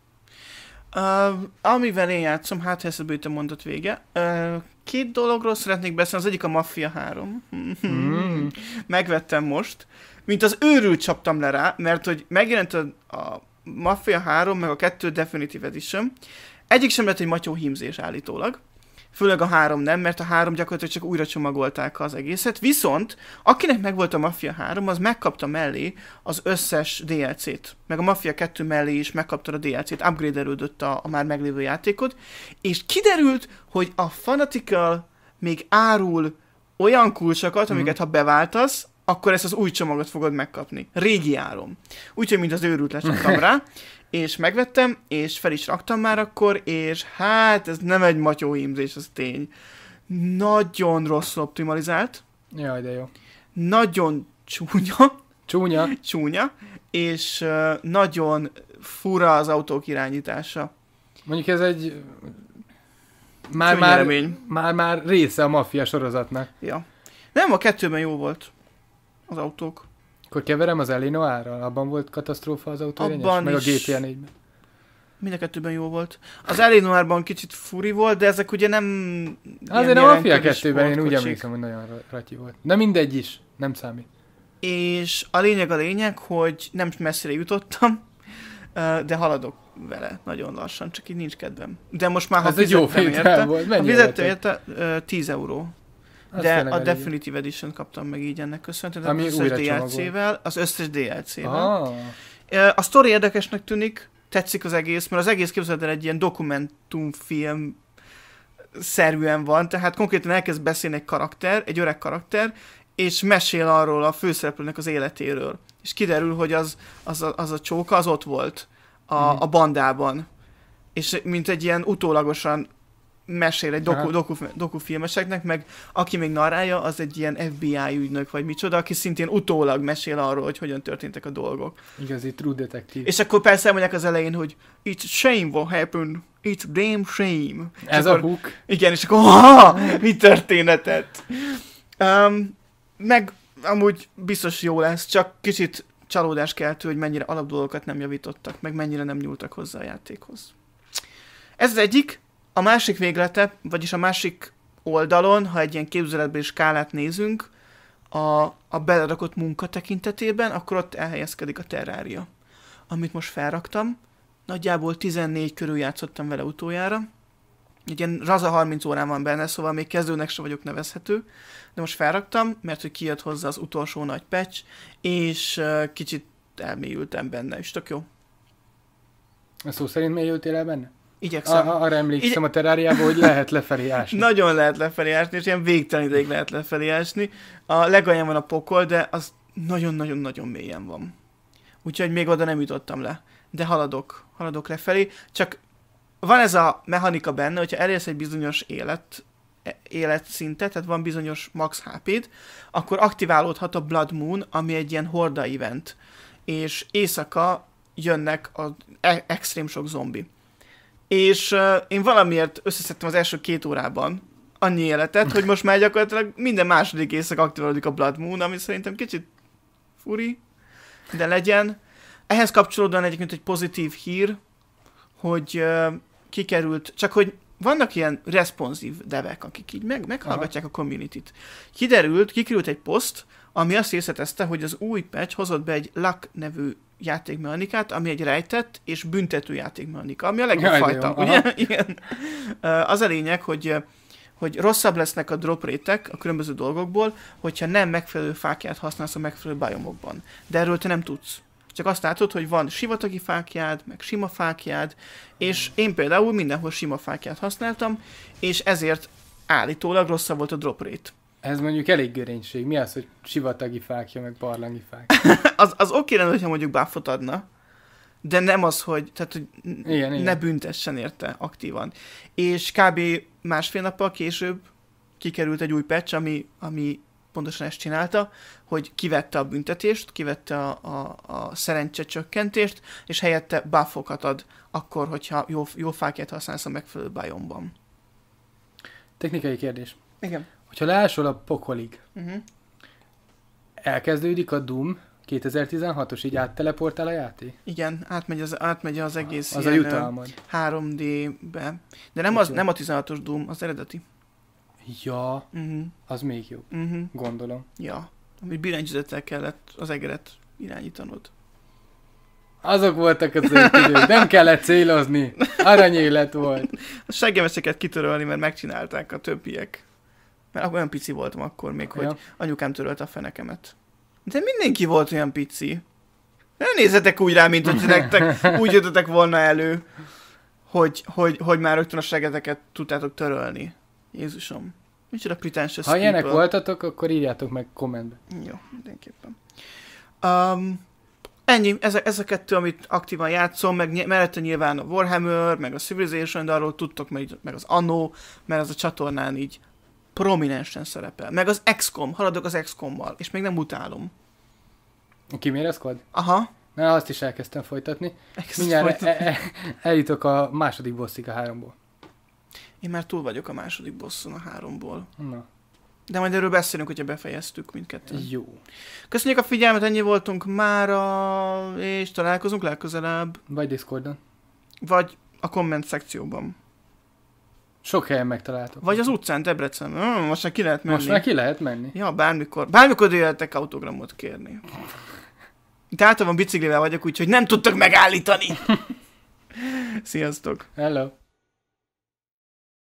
Uh, amivel én játszom, hát eszembe jut a mondat vége. Uh, két dologról szeretnék beszélni, az egyik a Mafia 3. mm. Megvettem most. Mint az őrült csaptam le rá, mert hogy megjelent a, a Mafia 3, meg a 2 Definitive Edition. Egyik sem lett egy matyó hímzés állítólag főleg a három nem, mert a három gyakorlatilag csak újra csomagolták az egészet, viszont akinek megvolt a Mafia 3, az megkapta mellé az összes DLC-t, meg a Mafia 2 mellé is megkapta a DLC-t, upgrade a, a már meglévő játékot, és kiderült, hogy a Fanatical még árul olyan kulcsokat, mhm. amiket mm. ha beváltasz, akkor ezt az új csomagot fogod megkapni. Régi áron. Úgyhogy, mint az őrült lecsaptam rá és megvettem, és fel is raktam már akkor, és hát ez nem egy matyó ímzés, az tény. Nagyon rosszul optimalizált. Jaj, de jó. Nagyon csúnya. Csúnya. Csúnya, és uh, nagyon fura az autók irányítása. Mondjuk ez egy már, már, már, már része a maffia sorozatnak. Ja. Nem, a kettőben jó volt az autók. Akkor keverem az Elinoárral? Abban volt katasztrófa az autó Abban Meg a GTA 4-ben. Mind a kettőben jó volt. Az Elinoárban kicsit furi volt, de ezek ugye nem... Azért nem a Mafia 2-ben én úgy emlékszem, hogy nagyon ratyi volt. Na mindegy is, nem számít. És a lényeg a lényeg, hogy nem messzire jutottam, de haladok vele nagyon lassan, csak így nincs kedvem. De most már, ha Ez egy jó érte, volt. ha fizettem érte, 10 euró de a Definitive így. Edition kaptam meg így ennek köszönhetően, az összes DLC-vel, az összes DLC-vel. Ah. A sztori érdekesnek tűnik, tetszik az egész, mert az egész képzeld egy ilyen dokumentumfilm szerűen van, tehát konkrétan elkezd beszélni egy karakter, egy öreg karakter, és mesél arról a főszereplőnek az életéről. És kiderül, hogy az, az, a, az a csóka az ott volt a, mhm. a bandában. És mint egy ilyen utólagosan mesél egy doku, doku, dokufilmeseknek, meg aki még narálja, az egy ilyen FBI ügynök, vagy micsoda, aki szintén utólag mesél arról, hogy hogyan történtek a dolgok. Igazi true detective. És akkor persze mondják az elején, hogy it's shame what happened, it's damn shame. És Ez akkor, a hook. Igen, és akkor ha, mi történetet? Um, meg amúgy biztos jó lesz, csak kicsit csalódás keltő, hogy mennyire alapdolgokat nem javítottak, meg mennyire nem nyúltak hozzá a játékhoz. Ez az egyik. A másik véglete, vagyis a másik oldalon, ha egy ilyen képzeletbeli skálát nézünk, a, a belerakott munka tekintetében, akkor ott elhelyezkedik a terrária, amit most felraktam. Nagyjából 14 körül játszottam vele utoljára. Egy ilyen raza 30 órán van benne, szóval még kezdőnek sem vagyok nevezhető, de most felraktam, mert hogy kijött hozzá az utolsó nagy patch, és uh, kicsit elmélyültem benne, és tök jó. A szó szerint mélyültél el benne? Igyekszem. A, arra emlékszem Igy... a teráriában, hogy lehet lefelé ásni. Nagyon lehet lefelé ásni, és ilyen végtelen ideig lehet lefelé ásni. A legalján van a pokol, de az nagyon-nagyon-nagyon mélyen van. Úgyhogy még oda nem jutottam le. De haladok, haladok lefelé. Csak van ez a mechanika benne, hogyha elérsz egy bizonyos élet, életszintet, tehát van bizonyos max hp akkor aktiválódhat a Blood Moon, ami egy ilyen horda event. És éjszaka jönnek az e- extrém sok zombi és én valamiért összeszedtem az első két órában annyi életet, hogy most már gyakorlatilag minden második éjszak aktiválódik a Blood Moon, ami szerintem kicsit furi, de legyen. Ehhez kapcsolódóan egyébként egy pozitív hír, hogy uh, kikerült, csak hogy vannak ilyen responsív devek, akik így meg, meghallgatják Aha. a community-t. Kiderült, kikerült egy poszt, ami azt részletezte, hogy az új patch hozott be egy lak nevű játékmechanikát, ami egy rejtett és büntető játékmechanika, ami a legjobb Jaj, fajta, ugye? Igen. Az a lényeg, hogy hogy rosszabb lesznek a drop rétek a különböző dolgokból, hogyha nem megfelelő fákját használsz a megfelelő bajomokban. De erről te nem tudsz. Csak azt látod, hogy van sivatagi fákjád, meg sima fákjád, és én például mindenhol sima fákját használtam, és ezért állítólag rosszabb volt a drop rate. Ez mondjuk elég görénység. Mi az, hogy sivatagi fákja, meg barlangi fákja? az, az oké lenne, hogyha mondjuk buffot adna, de nem az, hogy, tehát, hogy igen, ne igen. büntessen érte aktívan. És kb. másfél nappal később kikerült egy új patch, ami, ami pontosan ezt csinálta, hogy kivette a büntetést, kivette a, a, a szerencse csökkentést, és helyette buffokat ad akkor, hogyha jó, jó fákját használsz a megfelelő bajomban. Technikai kérdés. Igen. Hogyha leásol a pokolig, uh-huh. elkezdődik a Doom 2016-os, így átteleportál a játék? Igen, átmegy az, átmegy az egész az ilyen, a 3D-be. De nem, az, nem a 16-os Doom, az eredeti. Ja, uh-huh. az még jobb, uh-huh. gondolom. Ja, amit billentyűzettel kellett az egeret irányítanod. Azok voltak az idők, nem kellett célozni, aranyélet volt. A seggemeseket kitörölni, mert megcsinálták a többiek. Mert akkor olyan pici voltam akkor még, ja. hogy anyukám törölt a fenekemet. De mindenki volt olyan pici. Ne nézzetek úgy rá, mint hogy nektek úgy jöttetek volna elő, hogy, hogy, hogy már rögtön a segeteket tudtátok törölni. Jézusom. Micsoda ez. Ha ilyenek voltatok, akkor írjátok meg kommentbe. Jó, mindenképpen. Um, ennyi, ez a, ez a kettő, amit aktívan játszom, meg ny- mellette nyilván a Warhammer, meg a Civilization, de arról tudtok, meg, meg az Anno, mert az a csatornán így prominensen szerepel. Meg az XCOM, haladok az XCOM-mal, és még nem utálom. A Chimera Aha. Na, azt is elkezdtem folytatni. Elkezdtem Mindjárt folytatni. E- e- eljutok a második bosszig a háromból. Én már túl vagyok a második bosszon a háromból. Na. De majd erről beszélünk, hogyha befejeztük mindkettőt. Jó. Köszönjük a figyelmet, ennyi voltunk mára, és találkozunk legközelebb. Vagy Discordon. Vagy a komment szekcióban. Sok helyen megtaláltok. Vagy az utcán, Debrecen. Mm, most már ki lehet menni. Most már ki lehet menni. Ja, bármikor. Bármikor jöhetek autogramot kérni. De általában biciklivel vagyok, úgyhogy nem tudtak megállítani. Sziasztok. Hello.